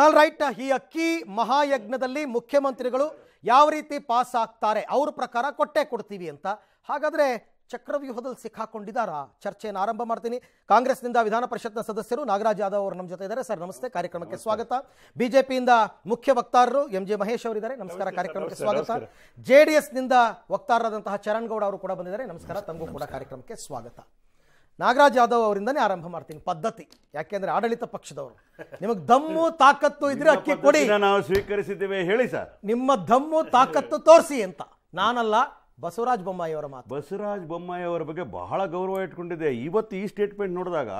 all right ಈ ಅಕ್ಕಿ ಮಹಾಯಜ್ಞದಲ್ಲಿ ಮುಖ್ಯಮಂತ್ರಿಗಳು ಯಾವ ರೀತಿ ಪಾಸ್ ಆಗ್ತಾರೆ ಅವ್ರ ಪ್ರಕಾರ ಕೊಟ್ಟೆ ಕೊಡ್ತೀವಿ ಅಂತ ಹಾಗಾದರೆ ಚಕ್ರವ್ಯೂಹದಲ್ಲಿ ಸಿಕ್ಕಾಕೊಂಡಿದ್ದಾರಾ ಚರ್ಚೆಯನ್ನು ಆರಂಭ ಮಾಡ್ತೀನಿ ಕಾಂಗ್ರೆಸ್ನಿಂದ ವಿಧಾನ ಪರಿಷತ್ನ ಸದಸ್ಯರು ನಾಗರಾಜ್ ಯಾದವ್ ಅವರು ನಮ್ಮ ಜೊತೆ ಇದ್ದಾರೆ ಸರ್ ನಮಸ್ತೆ ಕಾರ್ಯಕ್ರಮಕ್ಕೆ ಸ್ವಾಗತ ಬಿಜೆಪಿಯಿಂದ ಮುಖ್ಯ ವಕ್ತಾರರು ಎಂ ಜೆ ಮಹೇಶ್ ಅವರಿದ್ದಾರೆ ನಮಸ್ಕಾರ ಕಾರ್ಯಕ್ರಮಕ್ಕೆ ಸ್ವಾಗತ ಜೆ ಡಿ ಎಸ್ನಿಂದ ವಕ್ತಾರರಾದಂತಹ ಚರಣ್ ಗೌಡ ಅವರು ಕೂಡ ಬಂದಿದ್ದಾರೆ ನಮಸ್ಕಾರ ತಮಗೂ ಕೂಡ ಕಾರ್ಯಕ್ರಮಕ್ಕೆ ಸ್ವಾಗತ ನಾಗರಾಜ್ ಯಾದವ್ ಅವರಿಂದನೇ ಆರಂಭ ಮಾಡ್ತೀನಿ ಪದ್ಧತಿ ಯಾಕೆಂದ್ರೆ ಆಡಳಿತ ಪಕ್ಷದವರು ನಿಮಗೆ ದಮ್ಮು ತಾಕತ್ತು ಇದ್ರೆ ಅಕ್ಕಿ ಕೊಡಿ ನಾವು ಸ್ವೀಕರಿಸಿದ್ದೇವೆ ಹೇಳಿ ಸರ್ ನಿಮ್ಮ ದಮ್ಮು ತಾಕತ್ತು ತೋರಿಸಿ ಅಂತ ನಾನಲ್ಲ ಬಸವರಾಜ್ ಬೊಮ್ಮಾಯಿ ಅವರ ಮಾತು ಬಸವರಾಜ್ ಬೊಮ್ಮಾಯಿ ಅವರ ಬಗ್ಗೆ ಬಹಳ ಗೌರವ ಇಟ್ಕೊಂಡಿದೆ ಇವತ್ತು ಈ ಸ್ಟೇಟ್ಮೆಂಟ್ ನೋಡಿದಾಗ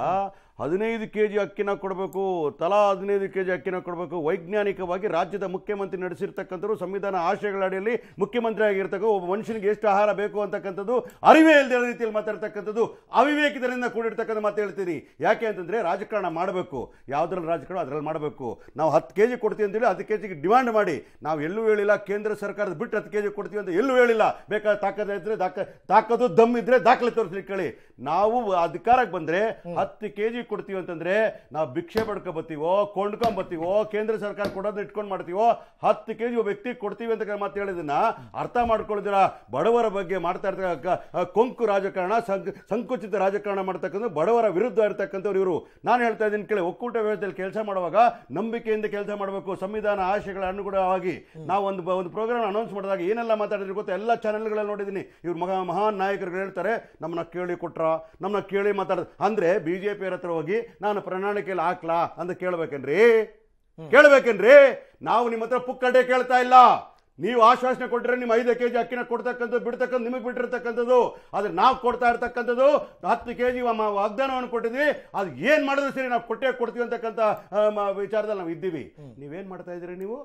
ಹದಿನೈದು ಕೆ ಜಿ ಅಕ್ಕಿನ ಕೊಡಬೇಕು ತಲಾ ಹದಿನೈದು ಕೆ ಜಿ ಅಕ್ಕಿನ ಕೊಡಬೇಕು ವೈಜ್ಞಾನಿಕವಾಗಿ ರಾಜ್ಯದ ಮುಖ್ಯಮಂತ್ರಿ ನಡೆಸಿರ್ತಕ್ಕಂಥವ್ರು ಸಂವಿಧಾನ ಆಶಯಗಳ ಅಡಿಯಲ್ಲಿ ಮುಖ್ಯಮಂತ್ರಿ ಆಗಿರ್ತಕ್ಕ ಒಬ್ಬ ಮನುಷ್ಯನಿಗೆ ಎಷ್ಟು ಆಹಾರ ಬೇಕು ಅಂತಕ್ಕಂಥದ್ದು ಅರಿವೇ ಇಲ್ಲದೆ ರೀತಿಯಲ್ಲಿ ಮಾತಾಡ್ತಕ್ಕಂಥದ್ದು ಅವಿವೇಕದಿಂದ ಕೂಡಿರ್ತಕ್ಕಂಥ ಮಾತು ಹೇಳ್ತೀರಿ ಯಾಕೆ ಅಂತಂದರೆ ರಾಜಕಾರಣ ಮಾಡಬೇಕು ಯಾವುದ್ರಲ್ಲಿ ರಾಜಕಾರಣ ಅದರಲ್ಲಿ ಮಾಡಬೇಕು ನಾವು ಹತ್ತು ಕೆ ಜಿ ಕೊಡ್ತೀವಿ ಅಂತೇಳಿ ಹತ್ತು ಕೆ ಜಿಗೆ ಡಿಮ್ಯಾಂಡ್ ಮಾಡಿ ನಾವು ಎಲ್ಲೂ ಹೇಳಿಲ್ಲ ಕೇಂದ್ರ ಸರ್ಕಾರದ ಬಿಟ್ಟು ಹತ್ತು ಕೆ ಜಿ ಕೊಡ್ತೀವಿ ಅಂತ ಎಲ್ಲೂ ಹೇಳಿಲ್ಲ ಬೇಕಾದ ತಾಕದ ಇದ್ದರೆ ದಾಖ ತಾಕದು ದಮ್ ಇದ್ದರೆ ದಾಖಲೆ ತೋರಿಸ್ಲಿಕ್ಕೆ ಕೇಳಿ ನಾವು ಅಧಿಕಾರಕ್ಕೆ ಬಂದ್ರೆ ಹತ್ತು ಕೆ ಜಿ ಕೊಡ್ತೀವಿ ಅಂತಂದ್ರೆ ನಾವು ಭಿಕ್ಷೆ ಪಡ್ಕೊ ಬರ್ತೀವೋ ಕೊಂಡ್ಕೊಂಡ್ ಬರ್ತೀವೋ ಕೇಂದ್ರ ಸರ್ಕಾರ ಕೊಡೋದನ್ನ ಇಟ್ಕೊಂಡು ಮಾಡ್ತೀವೋ ಹತ್ತು ಕೆ ಜಿ ವ್ಯಕ್ತಿ ಕೊಡ್ತೀವಿ ಅಂತ ಮಾತು ಹೇಳಿದನ್ನ ಅರ್ಥ ಮಾಡ್ಕೊಳ್ದಿರ ಬಡವರ ಬಗ್ಗೆ ಮಾಡ್ತಾ ಇರ್ತಕ್ಕ ಕೊಂಕು ರಾಜಕಾರಣ ಸಂಕುಚಿತ ರಾಜಕಾರಣ ಮಾಡ್ತಕ್ಕಂಥ ಬಡವರ ವಿರುದ್ಧ ಇರ್ತಕ್ಕಂಥವ್ರು ಇವರು ನಾನು ಹೇಳ್ತಾ ಇದ್ದೀನಿ ಕೇಳಿ ಒಕ್ಕೂಟ ವ್ಯವಸ್ಥೆಯಲ್ಲಿ ಕೆಲಸ ಮಾಡುವಾಗ ನಂಬಿಕೆಯಿಂದ ಕೆಲಸ ಮಾಡಬೇಕು ಸಂವಿಧಾನ ಆಶಯಗಳ ಅನುಗುಣವಾಗಿ ನಾವು ಒಂದು ಒಂದು ಪ್ರೋಗ್ರಾಮ್ ಅನೌನ್ಸ್ ಮಾಡಿದಾಗ ಏನೆಲ್ಲ ಮಾತಾಡಿದ್ರು ಗೊತ್ತಾ ಎಲ್ಲ ಚಾನೆಲ್ಗಳಲ್ಲಿ ನೋಡಿದ್ದೀನಿ ಇವ್ರು ಮಹಾ ಮಹಾನ್ ನಾಯಕರು ಹೇಳ್ತಾರೆ ನಮ್ಮನ್ನ ಕೇಳಿ ಕೊಟ್ರ ನಮ್ಮನ್ನ ಕೇಳಿ ಮಾತಾಡೋದು ಅಂದ್ರೆ ಬಿ ಜೆ ಪಿಯರ ಹತ್ರ ಹೋಗಿ ನಾನು ಪ್ರಣಾಳಿಕೆಯಲ್ಲಿ ಹಾಕ್ಲಾ ಅಂತ ಕೇಳ್ಬೇಕೇನ್ರಿ ಕೇಳ್ಬೇಕೇನ್ರಿ ನಾವು ನಿಮ್ಮ ಹತ್ರ ಪುಕ್ಕಡೆ ಕೇಳ್ತಾ ಇಲ್ಲ ನೀವು ಆಶ್ವಾಸನೆ ಕೊಟ್ಟರೆ ನಿಮ್ಮ ಐದು ಕೆ ಜಿ ಅಕ್ಕಿನ ಕೊಡ್ತಕ್ಕಂಥದ್ದು ಬಿಡ್ತಕ್ಕಂಥ ನಿಮಗೆ ಬಿಟ್ಟಿರ್ತಕ್ಕಂಥದ್ದು ಆದರೆ ನಾವು ಕೊಡ್ತಾ ಇರ್ತಕ್ಕಂಥದ್ದು ಹತ್ತು ಕೆ ಜಿ ವಾಗ್ದಾನವನ್ನು ಕೊಟ್ಟಿದ್ವಿ ಅದು ಏನು ಮಾಡಿದ್ರೆ ಸರಿ ನಾವು ಕೊಟ್ಟೆ ಕೊಡ್ತೀವಿ ಅಂತಕ್ಕಂಥ ವಿಚಾರದಲ್ಲಿ ನಾವು ಇದ್ದೀವಿ ನೀವೇನು ಮಾಡ್ತಾ ಇದ್ದೀರಿ ನೀವು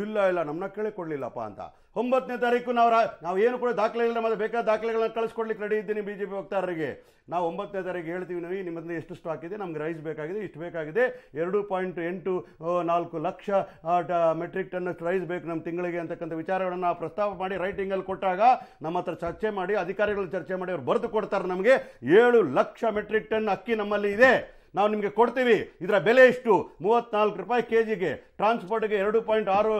ಇಲ್ಲ ಇಲ್ಲ ನಮ್ಮನ್ನ ಕೇಳಿಕೊಡ್ಲಿಲ್ಲಪ್ಪ ಅಂತ ಒಂಬತ್ತನೇ ತಾರೀಕು ನಾವು ನಾವು ಏನು ಕೂಡ ದಾಖಲೆ ಇಲ್ಲ ಮತ್ತೆ ಬೇಕಾದ ದಾಖಲೆಗಳನ್ನ ಕಳಿಸ್ಕೊಡ್ಲಿಕ್ಕೆ ರೆಡಿ ಇದ್ದೀನಿ ಬಿ ಜೆ ಪಿ ವಕ್ತಾರರಿಗೆ ನಾವು ಒಂಬತ್ತನೇ ತಾರೀಕು ಹೇಳ್ತೀವಿ ನಾವು ನಿಮ್ಮಲ್ಲಿ ಎಷ್ಟು ಸ್ಟಾಕ್ ಇದೆ ನಮ್ಗೆ ರೈಸ್ ಬೇಕಾಗಿದೆ ಇಷ್ಟು ಬೇಕಾಗಿದೆ ಎರಡು ಪಾಯಿಂಟ್ ಎಂಟು ನಾಲ್ಕು ಲಕ್ಷ ಮೆಟ್ರಿಕ್ ಟನ್ನಷ್ಟು ರೈಸ್ ಬೇಕು ನಮ್ಮ ತಿಂಗಳಿಗೆ ಅಂತಕ್ಕಂಥ ವಿಚಾರಗಳನ್ನು ಪ್ರಸ್ತಾವ ಮಾಡಿ ರೈಟಿಂಗಲ್ಲಿ ಕೊಟ್ಟಾಗ ನಮ್ಮ ಹತ್ರ ಚರ್ಚೆ ಮಾಡಿ ಅಧಿಕಾರಿಗಳು ಚರ್ಚೆ ಮಾಡಿ ಅವ್ರು ಬರೆದು ಕೊಡ್ತಾರೆ ನಮಗೆ ಏಳು ಲಕ್ಷ ಮೆಟ್ರಿಕ್ ಟನ್ ಅಕ್ಕಿ ನಮ್ಮಲ್ಲಿ ಇದೆ ನಾವು ನಿಮಗೆ ಕೊಡ್ತೀವಿ ಇದರ ಬೆಲೆ ಇಷ್ಟು ಮೂವತ್ನಾಲ್ಕು ರೂಪಾಯಿ ಕೆ ಜಿಗೆ ಟ್ರಾನ್ಸ್ಪೋರ್ಟ್ಗೆ ಎರಡು ಪಾಯಿಂಟ್ ಆರು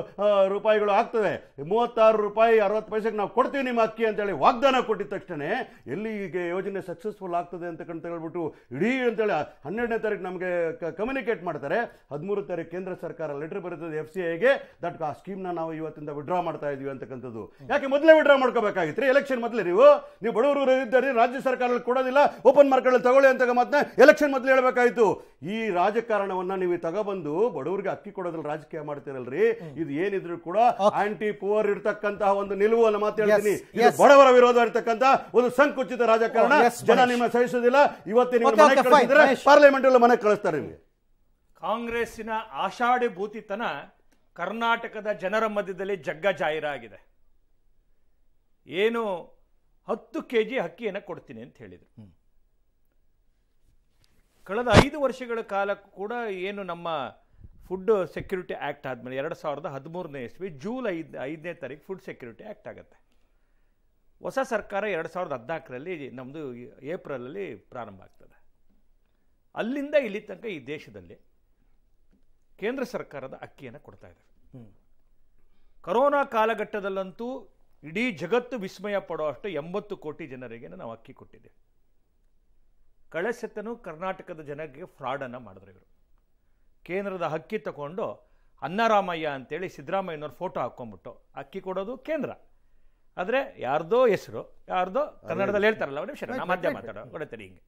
ರೂಪಾಯಿಗಳು ಆಗ್ತದೆ ಮೂವತ್ತಾರು ರೂಪಾಯಿ ಅರವತ್ತು ಪೈಸೆಗೆ ನಾವು ಕೊಡ್ತೀವಿ ನಿಮ್ಮ ಅಕ್ಕಿ ಅಂತೇಳಿ ವಾಗ್ದಾನ ಕೊಟ್ಟಿದ ತಕ್ಷಣ ಎಲ್ಲಿ ಈಗ ಯೋಜನೆ ಸಕ್ಸಸ್ಫುಲ್ ಆಗ್ತದೆ ಕಂತ ಹೇಳ್ಬಿಟ್ಟು ಇಡೀ ಅಂತೇಳಿ ಹನ್ನೆರಡನೇ ತಾರೀಕು ನಮಗೆ ಕಮ್ಯುನಿಕೇಟ್ ಮಾಡ್ತಾರೆ ಹದಿಮೂರು ತಾರೀಕು ಕೇಂದ್ರ ಸರ್ಕಾರ ಲೆಟರ್ ಬರುತ್ತದೆ ಎಫ್ ಸಿ ಐಗೆ ದಟ್ ಆ ಸ್ಕೀಮ್ನ ನಾವು ಇವತ್ತಿಂದ ವಿಡ್ರಾ ಮಾಡ್ತಾ ಇದೀವಿ ಅಂತಕ್ಕಂಥದ್ದು ಯಾಕೆ ಮೊದಲೇ ವಿಡ್ರಾ ಮಾಡ್ಕೋಬೇಕಾಗಿತ್ತು ಎಲೆಕ್ಷನ್ ಮೊದಲೇ ನೀವು ನೀವು ಬಡವರು ಇದ್ದಾರೆ ರಾಜ್ಯ ಸರ್ಕಾರ ಕೊಡೋದಿಲ್ಲ ಓಪನ್ ಅಲ್ಲಿ ತಗೊಳ್ಳಿ ಅಂತ ಮಾತನಾ ಎಲೆಕ್ಷನ್ ಮೊದಲು ಹೇಳಬೇಕಾಯಿತು ಈ ರಾಜಕಾರಣವನ್ನ ನೀವು ತಗೊಬಂದು ಬಡವರಿಗೆ ಅಕ್ಕಿ ಕೊಡೋದಿಲ್ಲ ರಾಜಕೀಯ ಮಾಡ್ತೀರಲ್ರಿ ಇದು ಏನಿದ್ರು ಕೂಡ ಆಂಟಿ ಪುವರ್ ಇರ್ತಕ್ಕಂತಹ ಒಂದು ನಿಲುವು ಅನ್ನ ಮಾತಾಡ್ತೀನಿ ಬಡವರ ವಿರೋಧ ಇರ್ತಕ್ಕಂತ ಒಂದು ಸಂಕುಚಿತ ರಾಜಕಾರಣ oh, ಜನ ನಿಮ್ಮ ಸಹಿಸೋದಿಲ್ಲ ಇವತ್ತಿನ ಪಾರ್ಲಿಮೆಂಟ್ ಅಲ್ಲಿ ಮನೆ ಕಳಿಸ್ತಾರೆ ನಿಮಗೆ ಕಾಂಗ್ರೆಸ್ಸಿನ ಆಷಾಢಿ ಭೂತಿತನ ಕರ್ನಾಟಕದ ಜನರ ಮಧ್ಯದಲ್ಲಿ ಜಗ್ಗ ಆಗಿದೆ ಏನು ಹತ್ತು ಕೆ ಜಿ ಅಕ್ಕಿಯನ್ನು ಕೊಡ್ತೀನಿ ಅಂತ ಹೇಳಿದರು ಕಳೆದ ಐದು ವರ್ಷಗಳ ಕಾಲ ಕೂಡ ಏನು ನಮ್ಮ ಫುಡ್ ಸೆಕ್ಯೂರಿಟಿ ಆ್ಯಕ್ಟ್ ಆದಮೇಲೆ ಎರಡು ಸಾವಿರದ ಹದಿಮೂರನೇ ಇಸ್ವಿ ಜೂನ್ ಐದು ಐದನೇ ತಾರೀಕು ಫುಡ್ ಸೆಕ್ಯೂರಿಟಿ ಆ್ಯಕ್ಟ್ ಆಗುತ್ತೆ ಹೊಸ ಸರ್ಕಾರ ಎರಡು ಸಾವಿರದ ಹದಿನಾಲ್ಕರಲ್ಲಿ ನಮ್ಮದು ಏಪ್ರಿಲಲ್ಲಿ ಪ್ರಾರಂಭ ಆಗ್ತದೆ ಅಲ್ಲಿಂದ ಇಲ್ಲಿ ತನಕ ಈ ದೇಶದಲ್ಲಿ ಕೇಂದ್ರ ಸರ್ಕಾರದ ಅಕ್ಕಿಯನ್ನು ಕೊಡ್ತಾ ಇದ್ದಾರೆ ಕರೋನಾ ಕಾಲಘಟ್ಟದಲ್ಲಂತೂ ಇಡೀ ಜಗತ್ತು ವಿಸ್ಮಯ ಪಡೋ ಅಷ್ಟು ಎಂಬತ್ತು ಕೋಟಿ ಜನರಿಗೆ ನಾವು ಅಕ್ಕಿ ಕೊಟ್ಟಿದ್ದೇವೆ ಕಳೆಸೆತನು ಕರ್ನಾಟಕದ ಜನರಿಗೆ ಫ್ರಾಡನ್ನು ಮಾಡಿದ್ರು ಇವರು ಕೇಂದ್ರದ ಹಕ್ಕಿ ತಗೊಂಡು ಅನ್ನರಾಮಯ್ಯ ಅಂತೇಳಿ ಸಿದ್ದರಾಮಯ್ಯನವ್ರ ಫೋಟೋ ಹಾಕ್ಕೊಂಬಿಟ್ಟು ಅಕ್ಕಿ ಕೊಡೋದು ಕೇಂದ್ರ ಆದರೆ ಯಾರ್ದೋ ಹೆಸರು ಯಾರ್ದೋ ಕನ್ನಡದಲ್ಲಿ ಹೇಳ್ತಾರಲ್ಲ ಅವ್ರ ನಿಮಿಷ ನಾ ಮಾಧ್ಯಮ ಮಾತಾಡೋ ಕೊಡತಾರೆ ಹಿಂಗೆ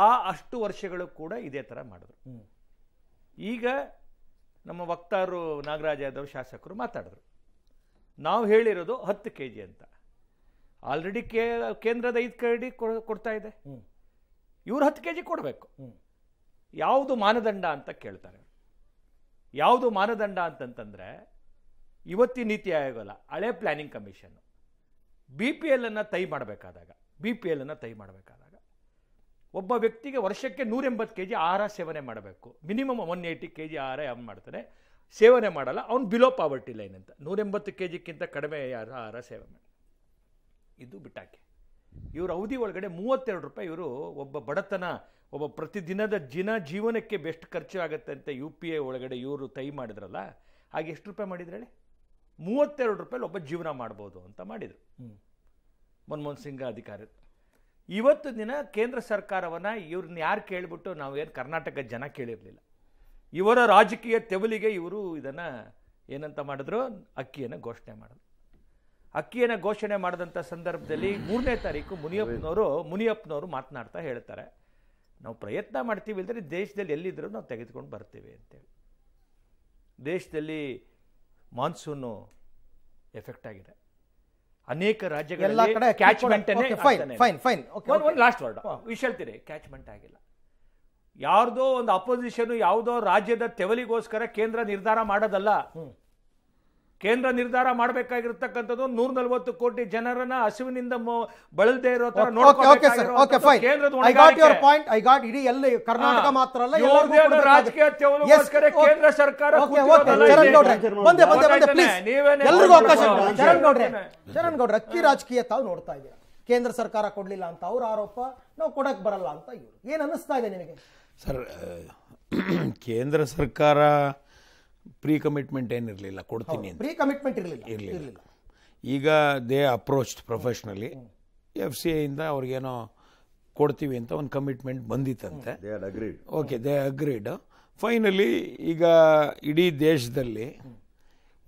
ಆ ಅಷ್ಟು ವರ್ಷಗಳು ಕೂಡ ಇದೇ ಥರ ಮಾಡಿದ್ರು ಈಗ ನಮ್ಮ ವಕ್ತಾರರು ನಾಗರಾಜ ಯಾದವ್ ಶಾಸಕರು ಮಾತಾಡಿದ್ರು ನಾವು ಹೇಳಿರೋದು ಹತ್ತು ಕೆ ಜಿ ಅಂತ ಆಲ್ರೆಡಿ ಕೇ ಕೇಂದ್ರದ ಐದು ಕೆ ಜಿ ಕೊಡ್ತಾ ಇದೆ ಇವ್ರು ಹತ್ತು ಕೆ ಜಿ ಕೊಡಬೇಕು ಯಾವುದು ಮಾನದಂಡ ಅಂತ ಕೇಳ್ತಾರೆ ಯಾವುದು ಮಾನದಂಡ ಅಂತಂತಂದರೆ ಇವತ್ತಿನ ನೀತಿ ಆಯೋಗಲ್ಲ ಹಳೆ ಪ್ಲ್ಯಾನಿಂಗ್ ಕಮಿಷನ್ನು ಬಿ ಪಿ ಎಲ್ಲನ್ನು ತೈ ಮಾಡಬೇಕಾದಾಗ ಬಿ ಪಿ ಎಲ್ಲನ್ನು ತೈ ಮಾಡಬೇಕಾದಾಗ ಒಬ್ಬ ವ್ಯಕ್ತಿಗೆ ವರ್ಷಕ್ಕೆ ನೂರೆಂಬತ್ತು ಕೆ ಜಿ ಆಹಾರ ಸೇವನೆ ಮಾಡಬೇಕು minimum one eighty K G ಆಹಾರ ಯಾವ ಮಾಡ್ತಾನೆ ಸೇವನೆ ಮಾಡಲ್ಲ ಅವ್ನು ಬಿಲೋ ಪಾವರ್ಟಿ ಲೈನ್ ಅಂತ ನೂರೆಂಬತ್ತು ಕೆ ಜಿಗಿಂತ ಕಡಿಮೆ ಯಾರು ಆಹಾರ ಸೇವನೆ ಇದು ಬಿಟಾಕೆ ಇವರ ಅವಧಿ ಒಳಗಡೆ ಮೂವತ್ತೆರಡು ರೂಪಾಯಿ ಇವರು ಒಬ್ಬ ಬಡತನ ಒಬ್ಬ ಪ್ರತಿದಿನದ ದಿನ ಜೀವನಕ್ಕೆ ಬೆಸ್ಟ್ ಖರ್ಚು ಆಗುತ್ತೆ ಅಂತ ಯು ಪಿ ಎ ಒಳಗಡೆ ಇವರು ತೈ ಮಾಡಿದ್ರಲ್ಲ ಹಾಗೆ ಎಷ್ಟು ರೂಪಾಯಿ ಮಾಡಿದ್ರೇಳಿ ಮೂವತ್ತೆರಡು ರೂಪಾಯಲ್ಲಿ ಒಬ್ಬ ಜೀವನ ಮಾಡ್ಬೋದು ಅಂತ ಮಾಡಿದರು ಮನಮೋಹನ್ ಸಿಂಗ್ ಅಧಿಕಾರಿ ಇವತ್ತು ದಿನ ಕೇಂದ್ರ ಸರ್ಕಾರವನ್ನು ಇವ್ರನ್ನ ಯಾರು ಕೇಳಿಬಿಟ್ಟು ಏನು ಕರ್ನಾಟಕದ ಜನ ಕೇಳಿರಲಿಲ್ಲ ಇವರ ರಾಜಕೀಯ ತೆವಲಿಗೆ ಇವರು ಇದನ್ನು ಏನಂತ ಮಾಡಿದ್ರು ಅಕ್ಕಿಯನ್ನು ಘೋಷಣೆ ಮಾಡಿದ್ರು ಅಕ್ಕಿಯನ್ನು ಘೋಷಣೆ ಮಾಡಿದಂಥ ಸಂದರ್ಭದಲ್ಲಿ ಮೂರನೇ ತಾರೀಕು ಮುನಿಯಪ್ಪನವರು ಮುನಿಯಪ್ಪನವರು ಮಾತನಾಡ್ತಾ ಹೇಳ್ತಾರೆ ನಾವು ಪ್ರಯತ್ನ ಮಾಡ್ತೀವಿ ಇಲ್ದ್ರೆ ದೇಶದಲ್ಲಿ ಎಲ್ಲಿದ್ದರೂ ನಾವು ತೆಗೆದುಕೊಂಡು ಬರ್ತೀವಿ ಅಂತೇಳಿ ದೇಶದಲ್ಲಿ ಮಾನ್ಸೂನು ಎಫೆಕ್ಟ್ ಆಗಿದೆ ಅನೇಕ ರಾಜ್ಯಗಳಲ್ಲಿ ಕ್ಯಾಚ್ಮೆಂಟ್ ವರ್ಡ್ ಕ್ಯಾಚ್ಮೆಂಟ್ ಆಗಿಲ್ಲ ಯಾರ್ದೋ ಒಂದು ಅಪೋಸಿಷನ್ ಯಾವುದೋ ರಾಜ್ಯದ ತೆವಲಿಗೋಸ್ಕರ ಕೇಂದ್ರ ನಿರ್ಧಾರ ಮಾಡೋದಲ್ಲ ಕೇಂದ್ರ ನಿರ್ಧಾರ ಮಾಡಬೇಕಾಗಿರ್ತಕ್ಕಂಥದ್ದು ನೂರ ನಲವತ್ತು ಕೋಟಿ ಜನರನ್ನ ಹಸಿವಿನಿಂದ ಬಳಲ್ದೇ ಇರೋ ತರ ಕರ್ನಾಟಕ ಮಾತ್ರ ಅಲ್ಲ ರಾಜಕೀಯ ಕೇಂದ್ರ ಸರ್ಕಾರ ಗೌಡ್ರೆ ಅಕ್ಕಿ ರಾಜಕೀಯ ತಾವು ನೋಡ್ತಾ ಇದ್ದೀರಾ ಕೇಂದ್ರ ಸರ್ಕಾರ ಕೊಡ್ಲಿಲ್ಲ ಅಂತ ಅವ್ರ ಆರೋಪ ನಾವು ಕೊಡಕ್ ಬರಲ್ಲ ಅಂತ ಇವರು ಏನ್ ಅನಿಸ್ತಾ ಇದೆ ನಿನಗೆ ಸರ್ ಕೇಂದ್ರ ಸರ್ಕಾರ ಪ್ರೀ ಕಮಿಟ್ಮೆಂಟ್ ಏನಿರಲಿಲ್ಲ ಕೊಡ್ತೀನಿ ಅಂತ ಪ್ರೀ ಕಮಿಟ್ಮೆಂಟ್ ಇರಲಿಲ್ಲ ಈಗ they approached professionally F C ಐಯಿಂದ ಅವ್ರಿಗೇನೋ ಕೊಡ್ತೀವಿ ಅಂತ ಒಂದು ಕಮಿಟ್ಮೆಂಟ್ ಬಂದಿತ್ತಂತೆ ಓಕೆ ದೇ ಅಗ್ರೀಡ್ ಫೈನಲಿ ಈಗ ಇಡೀ ದೇಶದಲ್ಲಿ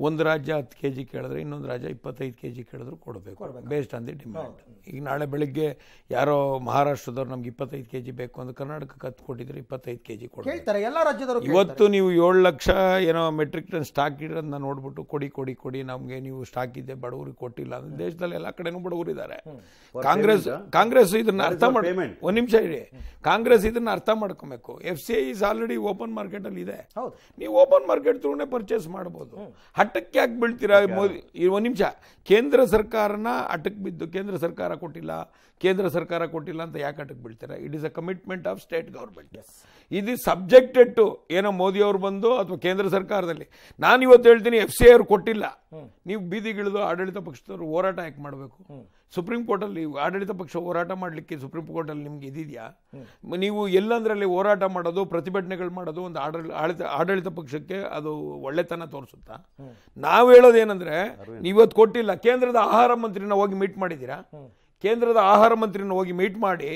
ಒಂದು ರಾಜ್ಯ ಹತ್ತು ಕೆ ಜಿ ಕೇಳಿದ್ರೆ ಇನ್ನೊಂದು ರಾಜ್ಯ ಇಪ್ಪತ್ತೈದು ಕೆ ಜಿ ಕೇಳಿದ್ರು ಕೊಡಬೇಕು ಬೇಸ್ಟ್ ಆನ್ ದಿ ಡಿಮ್ಯಾಂಡ್ ಈಗ ನಾಳೆ ಬೆಳಿಗ್ಗೆ ಯಾರೋ ಮಹಾರಾಷ್ಟ್ರದವ್ರು ನಮ್ಗೆ ಇಪ್ಪತ್ತೈದು ಕೆ ಜಿ ಬೇಕು ಅಂದ್ರೆ ಕರ್ನಾಟಕಕ್ಕೆ ಹತ್ತು ಕೊಟ್ಟಿದ್ರೆ ಇಪ್ಪತ್ತೈದು ಕೆ ಜಿ ಕೊಡ್ತಾರೆ ಎಲ್ಲ ರಾಜ್ಯದವರು ಇವತ್ತು ನೀವು ಏಳು ಲಕ್ಷ ಏನೋ ಮೆಟ್ರಿಕ್ ಟನ್ ಸ್ಟಾಕ್ ನಾನು ನೋಡ್ಬಿಟ್ಟು ಕೊಡಿ ಕೊಡಿ ಕೊಡಿ ನಮಗೆ ನೀವು ಸ್ಟಾಕ್ ಇದೆ ಬಡವರಿಗೆ ಕೊಟ್ಟಿಲ್ಲ ಅಂದ್ರೆ ದೇಶದಲ್ಲಿ ಎಲ್ಲ ಕಡೆನೂ ಇದ್ದಾರೆ ಕಾಂಗ್ರೆಸ್ ಕಾಂಗ್ರೆಸ್ ಇದನ್ನ ಅರ್ಥ ಮಾಡಿ ಒಂದು ನಿಮಿಷ ಇರಿ ಕಾಂಗ್ರೆಸ್ ಇದನ್ನ ಅರ್ಥ ಮಾಡ್ಕೋಬೇಕು F C I is already open market ಅಲ್ಲಿ ಇದೆ ನೀವು ಓಪನ್ ಮಾರ್ಕೆಟ್ ಥ್ರೂನೇ ಪರ್ಚೇಸ್ ಮಾಡಬಹುದು ಅಟಕ್ಕೆ ಯಾಕೆ ಬೀಳ್ತೀರಾ ಮೋದಿ ಒಂದು ನಿಮಿಷ ಕೇಂದ್ರ ಸರ್ಕಾರನ ಅಟಕ್ ಬಿದ್ದು ಕೇಂದ್ರ ಸರ್ಕಾರ ಕೊಟ್ಟಿಲ್ಲ ಕೇಂದ್ರ ಸರ್ಕಾರ ಕೊಟ್ಟಿಲ್ಲ ಅಂತ ಯಾಕೆ ಅಟಕ್ ಬೀಳ್ತೀರಾ it is a commitment of state government ಇದು ಸಬ್ಜೆಕ್ಟೆಡ್ ಟು ಏನೋ ಮೋದಿ ಅವರು ಬಂದು ಅಥವಾ ಕೇಂದ್ರ ಸರ್ಕಾರದಲ್ಲಿ ನಾನು ಇವತ್ತು ಹೇಳ್ತೀನಿ ಎಫ್ ಸಿ ಅವ್ರು ಕೊಟ್ಟಿಲ್ಲ ನೀವು ಬೀದಿಗಿಳಿದು ಆಡಳಿತ ಪಕ್ಷದವರು ಹೋರಾಟ ಯಾಕೆ ಮಾಡಬೇಕು ಸುಪ್ರೀಂ ಕೋರ್ಟಲ್ಲಿ ಆಡಳಿತ ಪಕ್ಷ ಹೋರಾಟ ಮಾಡಲಿಕ್ಕೆ ಸುಪ್ರೀಂ ಕೋರ್ಟಲ್ಲಿ ನಿಮ್ಗೆ ಇದೆಯಾ ನೀವು ಎಲ್ಲಂದ್ರಲ್ಲಿ ಹೋರಾಟ ಮಾಡೋದು ಪ್ರತಿಭಟನೆಗಳು ಮಾಡೋದು ಒಂದು ಆಡಳಿತ ಆಡಳಿತ ಪಕ್ಷಕ್ಕೆ ಅದು ಒಳ್ಳೆತನ ತೋರಿಸುತ್ತಾ ನಾವು ಹೇಳೋದೇನಂದ್ರೆ ನೀವತ್ತು ಕೊಟ್ಟಿಲ್ಲ ಕೇಂದ್ರದ ಆಹಾರ ಮಂತ್ರಿನ ಹೋಗಿ ಮೀಟ್ ಮಾಡಿದೀರಾ ಕೇಂದ್ರದ ಆಹಾರ ಮಂತ್ರಿನ ಹೋಗಿ ಮೀಟ್ ಮಾಡಿ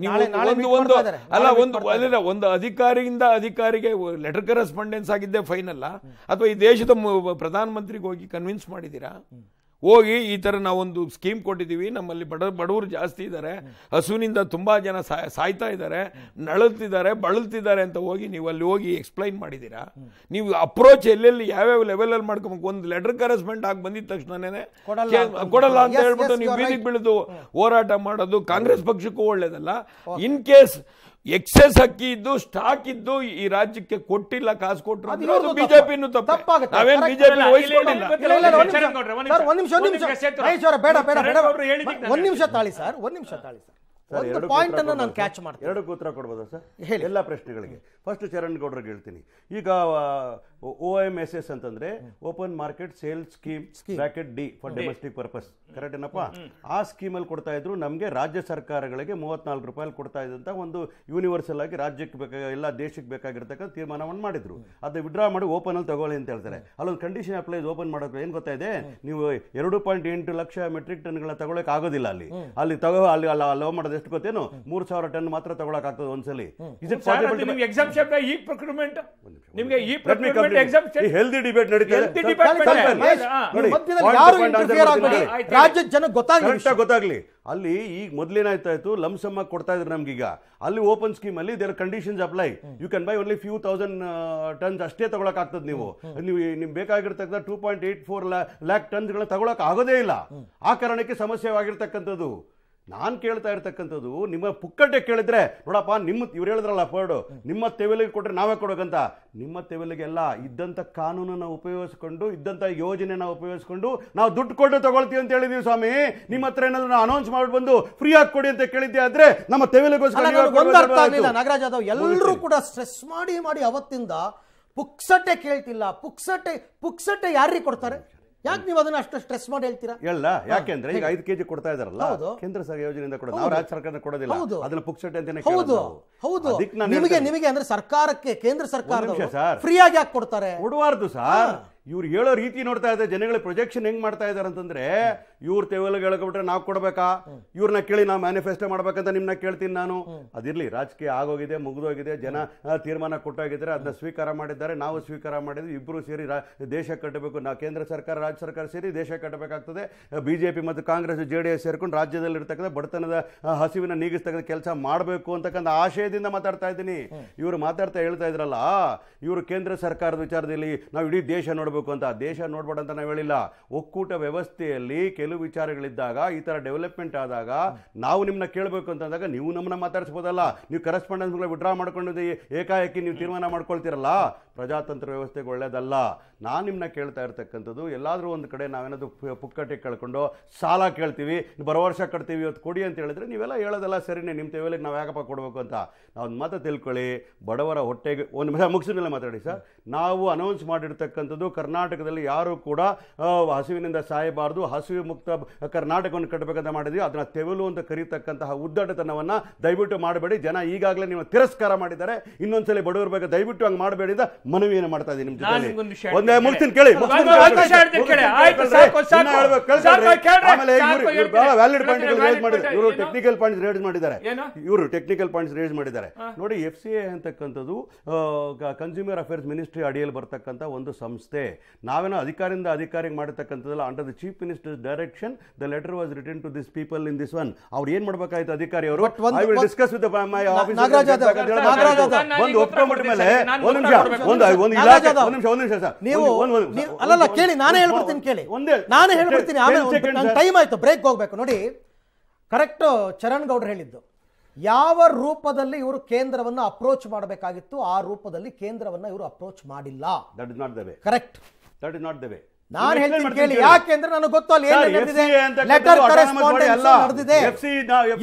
ನೀವು ಒಂದು ಒಂದು ಅಲ್ಲ ಒಂದು ಅಲ್ಲ ಒಂದು ಅಧಿಕಾರಿಯಿಂದ ಅಧಿಕಾರಿಗೆ ಲೆಟರ್ ಕರೆಸ್ಪಾಂಡೆನ್ಸ್ ಆಗಿದ್ದೇ ಫೈನ್ ಅಥವಾ ಈ ದೇಶದ ಪ್ರಧಾನಮಂತ್ರಿಗೆ ಹೋಗಿ ಕನ್ವಿನ್ಸ್ ಮಾಡಿದ್ದೀರಾ ಹೋಗಿ ಈ ಥರ ನಾವೊಂದು ಸ್ಕೀಮ್ ಕೊಟ್ಟಿದ್ದೀವಿ ನಮ್ಮಲ್ಲಿ ಬಡ ಬಡವರು ಜಾಸ್ತಿ ಇದ್ದಾರೆ ಹಸುವಿನಿಂದ ತುಂಬ ಜನ ಸಾಯ್ತಾ ಇದ್ದಾರೆ ನಳಲ್ತಿದ್ದಾರೆ ಬಳಲ್ತಿದ್ದಾರೆ ಅಂತ ಹೋಗಿ ನೀವು ಅಲ್ಲಿ ಹೋಗಿ ಎಕ್ಸ್ಪ್ಲೈನ್ ಮಾಡಿದ್ದೀರಾ ನೀವು ಅಪ್ರೋಚ್ ಎಲ್ಲೆಲ್ಲಿ ಯಾವ್ಯಾವ ಲೆವೆಲಲ್ಲಿ ಮಾಡ್ಕೊಬೇಕು ಒಂದು ಲೆಟರ್ ಕರೆಸ್ಮೆಂಟ್ ಆಗಿ ಬಂದಿದ ತಕ್ಷಣನೇ ಕೊಡಲ್ಲ ಅಂತ ಹೇಳ್ಬಿಟ್ಟು ನೀವು ಬೀದಿಗೆ ಬೀಳೋದು ಹೋರಾಟ ಮಾಡೋದು ಕಾಂಗ್ರೆಸ್ ಪಕ್ಷಕ್ಕೂ ಒಳ್ಳೇದಲ್ಲ ಇನ್ ಕೇಸ್ ಎಕ್ಸೆಸ್ ಅಕ್ಕಿ ಇದ್ದು ಸ್ಟಾಕ್ ಇದ್ದು ಈ ರಾಜ್ಯಕ್ಕೆ ಕೊಟ್ಟಿಲ್ಲ ಕಾಸು ಕೊಟ್ಟರು ಬಿಜೆಪಿ ಒಂದ್ ನಿಮಿಷ ಒಂದ್ ನಿಮಿಷ ಬೇಡ ಬೇಡ ಒಂದ್ ನಿಮಿಷ ತಾಳಿ ಸರ್ ಒಂದ್ ನಿಮಿಷ ತಾಳಿ ಸರ್ ಒಂದು ಪಾಯಿಂಟ್ ಅನ್ನು ನಾನು ಕ್ಯಾಚ್ ಮಾಡ್ತೀನಿ ಎರಡಕ್ಕೂ ಉತ್ತರ ಕೊಡ್ಬೋದಾ ಸರ್ ಹೇಳಿ ಎಲ್ಲ ಪ್ರಶ್ನೆಗಳಿಗೆ ಫಸ್ಟ್ ಚರಣ್ ಗೌಡ್ರಿಗೆ ಹೇಳ್ತೀನಿ ಈಗ ಒ ಎಮ್ ಎಸ್ ಎಸ್ ಅಂತಂದ್ರೆ open market sale scheme bracket D for domestic purpose correct ಏನಪ್ಪ ಆ ಸ್ಕೀಮ್ ಅಲ್ಲಿ ಕೊಡ್ತಾ ಇದ್ರು ನಮಗೆ ರಾಜ್ಯ ಸರ್ಕಾರಗಳಿಗೆ ಮೂವತ್ನಾಲ್ಕು ರೂಪಾಯಿ ಕೊಡ್ತಾ ಇದ್ದಂತ ಒಂದು ಯೂನಿವರ್ಸಲ್ ಆಗಿ ರಾಜ್ಯಕ್ಕೆ ಬೇಕಾಗ ಎಲ್ಲ ದೇಶಕ್ಕೆ ಬೇಕಾಗಿರ್ತಕ್ಕಂಥ ತೀರ್ಮಾನವನ್ನು ಮಾಡಿದ್ರು ಅದು ವಿಡ್ರಾ ಮಾಡಿ ಓಪನ್ ಅಲ್ಲಿ ತಗೊಳ್ಳಿ ಅಂತ ಹೇಳ್ತಾರೆ ಅಲ್ಲೊಂದು ಕಂಡೀಷನ್ ಅಪ್ಲೈಸ್ ಓಪನ್ ಮಾಡೋದ್ರೆ ಏನು ಇದೆ ನೀವು ಎರಡು ಪಾಯಿಂಟ್ ಎಂಟು ಲಕ್ಷ ಮೆಟ್ರಿಕ್ ಗಳ ತಗೊಳಕ್ಕೆ ಆಗೋದಿಲ್ಲ ಅಲ್ಲಿ ಅಲ್ಲಿ ತಗೋ ಅಲ್ಲಿ ಅಲೋ ಮಾಡಿದ್ರೆ ಎಷ್ಟು ಗೊತ್ತೇನು ಮೂರು ಸಾವಿರ ಟನ್ ಮಾತ್ರ ತಗೊಳಕಾಗ್ತದೆ ಒಂದ್ಸಲಿ ಇಸ್ ನಿಮ್ಗೆ ಎಕ್ಸಾಮ್ ಹೆಲ್ದಿ ಡಿಬೇಟ್ ನಡೀತದೆ ಜನ ಗೊತ್ತಾಗ್ಲಿ ಅಲ್ಲಿ ಈಗ ಮೊದ್ಲೇನಾಯ್ತಾ ಇತ್ತು ಲಮ್ಸಮ್ಮ ಕೊಡ್ತಾ ಇದ್ರು ನಮ್ಗೀಗ ಅಲ್ಲಿ ಓಪನ್ ಸ್ಕೀಮ್ ಅಲ್ಲಿ there conditions apply you can buy only few thousand tons ಅಷ್ಟೇ ತಗೊಳಕ್ ಆಗ್ತದ್ ನೀವು ನೀವು ನಿಮ್ ಬೇಕಾಗಿರ್ತಕ್ಕಂಥ two point eight four lakh ಟನ್ಸ್ಗಳನ್ನ ತಗೊಳಕ್ ಆಗೋದೇ ಇಲ್ಲ ಆ ಕಾರಣಕ್ಕೆ ಸಮಸ್ಯೆ ಆಗಿರ್ತಕ್ಕಂಥದ್ದು ನಾನು ಕೇಳ್ತಾ ಇರ್ತಕ್ಕಂಥದ್ದು ನಿಮ್ಮ ಪುಕ್ಕಟ್ಟೆ ಕೇಳಿದ್ರೆ ನೋಡಪ್ಪ ನಿಮ್ಮ ಇವ್ರು ಹೇಳಿದ್ರಲ್ಲ ಪರ್ಡು ನಿಮ್ಮ ತೆವಲಿಗೆ ಕೊಟ್ಟರೆ ನಾವೇ ಕೊಡೋಕಂತ ನಿಮ್ಮ ತೆವಲಿಗೆಲ್ಲ ಇದ್ದಂಥ ಕಾನೂನನ್ನು ಉಪಯೋಗಿಸ್ಕೊಂಡು ಇದ್ದಂಥ ಯೋಜನೆನ ಉಪಯೋಗಿಸ್ಕೊಂಡು ನಾವು ದುಡ್ಡು ಕೊಟ್ಟು ತಗೊಳ್ತೀವಿ ಅಂತ ಹೇಳಿದೀವಿ ಸ್ವಾಮಿ ನಿಮ್ಮ ಹತ್ರ ಏನಾದ್ರೂ ಅನೌನ್ಸ್ ಮಾಡಿ ಬಂದು ಫ್ರೀ ಆಗಿ ಕೊಡಿ ಅಂತ ಕೇಳಿದ್ದೆ ಆದ್ರೆ ನಮ್ಮ ತೆವಲಿಗೋಸ್ಕರ ನಾಗರಾಜ್ ಯಾದವ್ ಎಲ್ಲರೂ ಕೂಡ ಸ್ಟ್ರೆಸ್ ಮಾಡಿ ಮಾಡಿ ಅವತ್ತಿಂದ ಪುಕ್ಸಟ್ಟೆ ಕೇಳ್ತಿಲ್ಲ ಪುಕ್ಸಟ್ಟೆ ಪುಕ್ಸಟ್ಟೆ ಯಾರಿಗೆ ಕೊಡ್ತಾರೆ ಯಾಕೆ ನೀವು ಅದನ್ನ ಅಷ್ಟು ಸ್ಟ್ರೆಸ್ ಮಾಡಿ ಹೇಳ್ತೀರಾ ಎಲ್ಲ ಯಾಕೆಂದ್ರೆ ಈಗ ಐದು ಕೆಜಿ ಕೊಡ್ತಾ ಇದಾರಲ್ಲ ಕೇಂದ್ರ ಸರ್ಕಾರ ಯೋಜನೆಯಿಂದ ಕೊಡೋದಿಲ್ಲ ನಾವು ರಾಜ್ಯ ಸರ್ಕಾರ ಕೊಡೋದಿಲ್ಲ ಅದನ್ನ ಪುಕ್ಸಟ್ಟೆ ಅಂತಾನೆ ಹೌದು ಹೌದು ನಿಮಗೆ ನಿಮಗೆ ಅಂದ್ರೆ ಸರ್ಕಾರಕ್ಕೆ ಕೇಂದ್ರ ಸರ್ಕಾರ ಫ್ರೀ ಆಗಿ ಯಾಕೆ ಕೊಡ್ತಾರೆ ಕೊಡಬಾರ್ದು ಸರ್ ಇವ್ರು ಹೇಳೋ ರೀತಿ ನೋಡ್ತಾ ಇದ್ದಾರೆ ಜನಗಳ ಪ್ರೊಜೆಕ್ಷನ್ ಹೆಂಗ್ ಮಾಡ್ತಾ ಇದ್ದಾರೆ ಅಂತಂದ್ರೆ ಇವ್ರ ತೆವಲಿಗೆ ಹೇಳ್ಕೊಬಿಟ್ರೆ ನಾವು ಕೊಡ್ಬೇಕಾ ಇವ್ರನ್ನ ಕೇಳಿ ನಾವು ಮ್ಯಾನಿಫೆಸ್ಟೋ ಮಾಡ್ಬೇಕಂತ ನಿಮ್ನ ಕೇಳ್ತೀನಿ ನಾನು ಅದಿರ್ಲಿ ರಾಜಕೀಯ ಆಗೋಗಿದೆ ಮುಗಿದೋಗಿದೆ ಜನ ತೀರ್ಮಾನ ಕೊಟ್ಟೋಗಿದ್ರೆ ಅದನ್ನ ಸ್ವೀಕಾರ ಮಾಡಿದ್ದಾರೆ ನಾವು ಸ್ವೀಕಾರ ಮಾಡಿದ್ವಿ ಇಬ್ಬರು ಸೇರಿ ದೇಶ ಕಟ್ಟಬೇಕು ನಾವು ಕೇಂದ್ರ ಸರ್ಕಾರ ರಾಜ್ಯ ಸರ್ಕಾರ ಸೇರಿ ದೇಶ ಕಟ್ಟಬೇಕಾಗ್ತದೆ ಬಿಜೆಪಿ ಮತ್ತು ಕಾಂಗ್ರೆಸ್ ಜೆ ಡಿ ಎಸ್ ಸೇರ್ಕೊಂಡು ರಾಜ್ಯದಲ್ಲಿ ಇರ್ತಕ್ಕಂಥ ಬಡತನದ ಹಸಿವಿನ ನೀಗಿಸ್ತಕ್ಕಂಥ ಕೆಲಸ ಮಾಡಬೇಕು ಅಂತಕ್ಕಂಥ ಆಶಯದಿಂದ ಮಾತಾಡ್ತಾ ಇದ್ದೀನಿ ಇವರು ಮಾತಾಡ್ತಾ ಹೇಳ್ತಾ ಇದ್ರಲ್ಲ ಇವರು ಕೇಂದ್ರ ಸರ್ಕಾರದ ವಿಚಾರದಲ್ಲಿ ನಾವು ಇಡೀ ದೇಶ ನೋಡಬೇಕು ಹೋಗಬೇಕು ಅಂತ ದೇಶ ನೋಡ್ಬೇಡ ಅಂತ ನಾವು ಹೇಳಿಲ್ಲ ಒಕ್ಕೂಟ ವ್ಯವಸ್ಥೆಯಲ್ಲಿ ಕೆಲವು ವಿಚಾರಗಳಿದ್ದಾಗ ಈ ಥರ ಡೆವಲಪ್ಮೆಂಟ್ ಆದಾಗ ನಾವು ನಿಮ್ಮನ್ನ ಕೇಳಬೇಕು ಅಂತಂದಾಗ ನೀವು ನಮ್ಮನ್ನ ಮಾತಾಡಿಸ್ಬೋದಲ್ಲ ನೀವು ಕರೆಸ್ಪಾಂಡೆನ್ಸ್ಗಳ ವಿಡ್ರಾ ಮಾಡ್ಕೊಂಡು ಏಕಾಏಕಿ ನೀವು ತೀರ್ಮಾನ ಮಾಡ್ಕೊಳ್ತೀರಲ್ಲ ಪ್ರಜಾತಂತ್ರ ವ್ಯವಸ್ಥೆಗೆ ಒಳ್ಳೇದಲ್ಲ ನಾನು ನಿಮ್ಮನ್ನ ಕೇಳ್ತಾ ಇರ್ತಕ್ಕಂಥದ್ದು ಎಲ್ಲಾದರೂ ಒಂದು ಕಡೆ ನಾವೇನಾದರೂ ಪುಕ್ಕಟೆ ಕೇಳ್ಕೊಂಡು ಸಾಲ ಕೇಳ್ತೀವಿ ಬರೋ ವರ್ಷ ಕಟ್ತೀವಿ ಇವತ್ತು ಕೊಡಿ ಅಂತ ಹೇಳಿದ್ರೆ ನೀವೆಲ್ಲ ಹೇಳೋದಲ್ಲ ಸರಿನೇ ನಿಮ್ಮ ತೇವಲಿಗೆ ನಾವು ಯಾಕಪ್ಪ ಕೊಡಬೇಕು ಅಂತ ನಾವು ಮಾತ್ರ ತಿಳ್ಕೊಳ್ಳಿ ಬಡವರ ಹೊಟ್ಟೆಗೆ ಒಂದು ಮೇಲೆ ಮಾತಾಡಿ ಸರ್ ನಾವು ಅನೌನ್ಸ್ ಮಾಡಿರ್ತಕ್ಕಂಥದ್ದು ಕರ್ನಾಟಕದಲ್ಲಿ ಯಾರೂ ಕೂಡ ಹಸುವಿನಿಂದ ಸಾಯಬಾರ್ದು ಹಸುವಿ ಮುಕ್ತ ಕರ್ನಾಟಕವನ್ನು ಕಟ್ಟಬೇಕಂತ ಮಾಡಿದ್ವಿ ಅದನ್ನ ತೆವಲು ಅಂತ ಕರೀತಕ್ಕಂತಹ ಉದ್ದಟತನವನ್ನು ದಯವಿಟ್ಟು ಮಾಡಬೇಡಿ ಜನ ಈಗಾಗಲೇ ನೀವು ತಿರಸ್ಕಾರ ಮಾಡಿದ್ದಾರೆ ಇನ್ನೊಂದ್ಸಲ ಬಡವರ ಬಗ್ಗೆ ದಯವಿಟ್ಟು ಹಂಗೆ ಮಾಡಬೇಡಿ ಅಂತ ಮನವಿಯನ್ನು ಮಾಡ್ತಾ ಇದ್ದೀನಿ ನಿಮ್ಮ ಜೊತೆ ಮುಗಿಸ್ತೀನಿ ಕೇಳಿ ವ್ಯಾಲಿಡ್ ಇವರು ಟೆಕ್ನಿಕಲ್ ಪಾಯಿಂಟ್ಸ್ ರೇಡ್ ಮಾಡಿದ್ದಾರೆ ಇವರು ಟೆಕ್ನಿಕಲ್ ಪಾಯಿಂಟ್ಸ್ ರೇಡ್ ಮಾಡಿದ್ದಾರೆ ನೋಡಿ ಎಫ್ ಸಿ ಎ ಅಂತಕ್ಕಂಥದ್ದು ಕನ್ಸ್ಯೂಮರ್ ಅಫೇರ್ಸ್ ಮಿನಿಸ್ಟ್ರಿ ಅಡಿಯಲ್ಲಿ ಬರ್ತಕ್ಕಂಥ ಒಂದು ಸಂಸ್ಥೆ ನಾವೇನೋ ಅಧಿಕಾರಿಂದ ಅಧಿಕಾರಿಗೆ ಮಾಡಿರ್ತಕ್ಕಂಥದ್ದಲ್ಲ under the chief minister's direction the letter was return to this people in this one ಅವ್ರು ಏನು ಮಾಡ್ಬೇಕಾಯ್ತು ಅಧಿಕಾರಿ ಅವರು I will discuss with my office ಒಂದು ಒಪ್ಕೊಂಡ್ಬಿಟ್ಟ ಮೇಲೆ ಒಂದು ನಿಮಿಷ ಒಂದು ಒಂದು ಇಲಾಖೆ ಒಂದು ನಿಮಿಷ ಒಂದು ನಿಮಿಷ ಸರ್ ಅಲ್ಲ ಅಲ್ಲಲ್ಲ ಕೇಳಿ ನಾನೇ ಹೇಳ್ಬಿಡ್ತೀನಿ ಕೇಳಿ ನಾನೇ ಹೇಳ್ಬಿಡ್ತೀನಿ ಟೈಮ್ ಆಯ್ತು ಬ್ರೇಕ್ ಹೋಗ್ಬೇಕು ನೋಡಿ ಕರೆಕ್ಟ್ ಚರಣ್ ಗೌಡ್ರು ಹೇಳಿದ್ದು ಯಾವ ರೂಪದಲ್ಲಿ ಇವರು ಕೇಂದ್ರವನ್ನು ಅಪ್ರೋಚ್ ಮಾಡಬೇಕಾಗಿತ್ತು ಆ ರೂಪದಲ್ಲಿ ಕೇಂದ್ರವನ್ನು ಇವರು ಅಪ್ರೋಚ್ ಮಾಡಿಲ್ಲ that is not the way correct that is not the way ನಾನು ಹೇಳ್ತೀನಿ ಕೇಳಿ ಯಾಕೆ ಅಂದ್ರೆ ನನಗೆ ಗೊತ್ತು ಅಲ್ಲಿ ಏನು ನಡೆದಿದೆ ಲೆಟರ್ ಕರೆಸ್ಪಾಂಡೆನ್ಸ್ ನಡೆದಿದೆ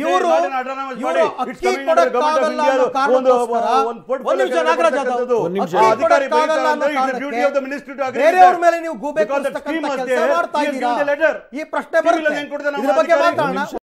ಇವರು ಇವರು ಅಕ್ಕಿ ಕೊಡಕ್ಕಾಗಲ್ಲ ಅನ್ನೋ ಕಾರಣಕ್ಕೋಸ್ಕರ ಒಂದು ನಿಮಿಷ ಅಂತ ನಾಗರಾಜ್ ಅದು ಅಕ್ಕಿ ಕೊಡಕ್ಕಾಗಲ್ಲ ಅನ್ನೋ ಕಾರಣಕ್ಕೆ ಬೇರೆಯವ್ರ ಮೇಲೆ ನೀವು ಗೂಬೆ ಕೊಡಿಸ್ತಕ್ಕಂಥ ಕೆಲಸ ಮಾಡ್ತಾ ಇದ್ದೀರಾ ಈ ಪ್ರಶ್ನೆ ಬರುತ್ತೆ ಇದ್ರ ಬಗ್ಗೆ ಮಾತಾಡೋಣ